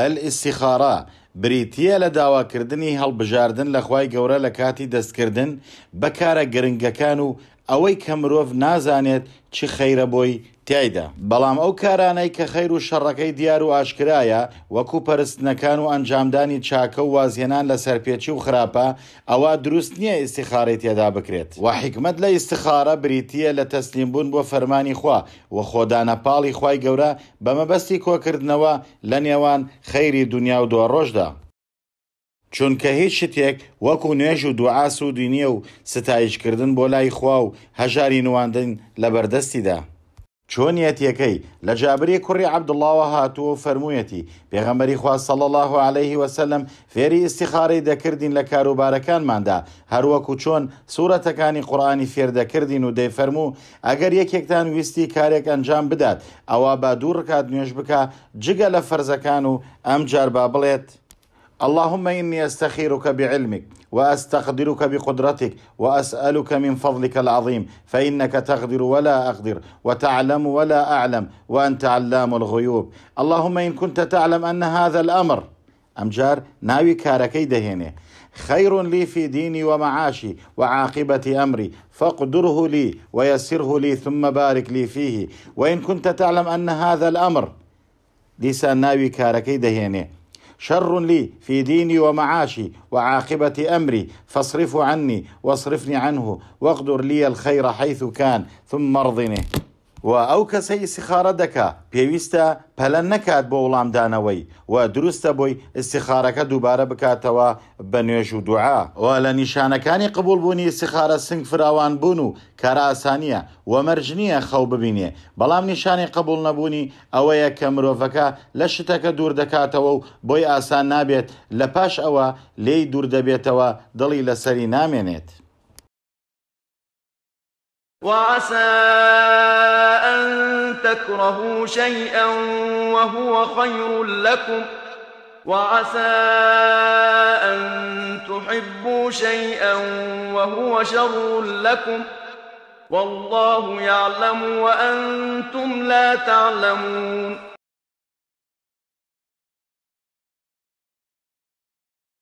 ئەل ئیسیخارا بریتە لە داواکردنی هەڵبژاردن لە خی گەورە لە کاتی دەستکردن بەکارە گرنگەکان و ئەوەی کە مرۆڤ نازانێت چی خەیرە بۆی تایدا بەڵام ئەو کارانەی کە خەیر و شەڕەکەی دیار و ئاشکرایە وەکو پەرستنەکان و ئەنجامدانی چاکە و وازهێنان لە سەرپێکی و خراپە ئەوە دروست نییە ئیسیخارەی تێدا بکرێت و حکمت لە ئیسیخارە بریتە لە تەسلیمبوون بۆ فەرمانی خوا و خۆدانەپاڵی خی گەورە بەمەبەستی کۆکردنەوە لە نێوان خەیری دنیا و دۆڕۆژدا چونکە هیچ شتێک وەکو نوێژ و دوعا سوودی نییە و ستایشکردن بۆ لای خوا و هەژاری نواندن لە بەردەستیدا. چۆنیەتیەکەی لە جابری کوڕی عبدڵاوە هاتووە و فەرموویەتی پێغەمەری خوا سەڵ الله و عليهەیهی وسلم فێری استیخارەی دەکردین لە کاروبارەکانماندا هەروەکو چۆن سوورەتەکانی قڕانی فێردەکردین و دەیفەرموو ئەگەر یەکێکتان ویستی کارێک ئەنجام بدات ئەوە با دوو ڕکات نوێژ بکە جگە لە فەرزەکان و ئەم جار با بڵێت. اللهم اني استخيرك بعلمك واستقدرك بقدرتك واسالك من فضلك العظيم فانك تقدر ولا اقدر وتعلم ولا اعلم وانت علام الغيوب اللهم ان كنت تعلم ان هذا الامر امجار ناوي كاركي دهيني خير لي في ديني ومعاشي وعاقبة أمري فاقدره لي ويسره لي ثم بارك لي فيه وإن كنت تعلم أن هذا الأمر ليس ناوي كاركي دهيني شر لي في ديني ومعاشي وعاقبة أمري فاصرف عني واصرفني عنه واقدر لي الخير حيث كان ثم ارضنه و ئەو کەسە ئیسیخارە دەکا پێویستە پەلە نەکات بۆ وڵامدانەوەی و دروستە بۆی ئیسیخارەکە دووبارە بکاتەوە بە نوێژ و دوعا و لە نیشانەکانی قبول بوونی سیخارە سنگ فراوان بوون و کارە ئاسانیە و مەرج نییە خەو ببینێ بەڵام نیشانی قبول نەبوونی ئەوەیە کە مرۆڤەکە لە شتەکە دوور دەکاتەوە و بۆی ئاسان نابێت لە پاش ئەوە لێی دوور دەبێتەوە دڵی لەسەری نامێنێت. وعسى تكرهوا شيئا وهو خير لكم وعسى أن تحبوا شيئا وهو شر لكم والله يعلم وأنتم لا تعلمون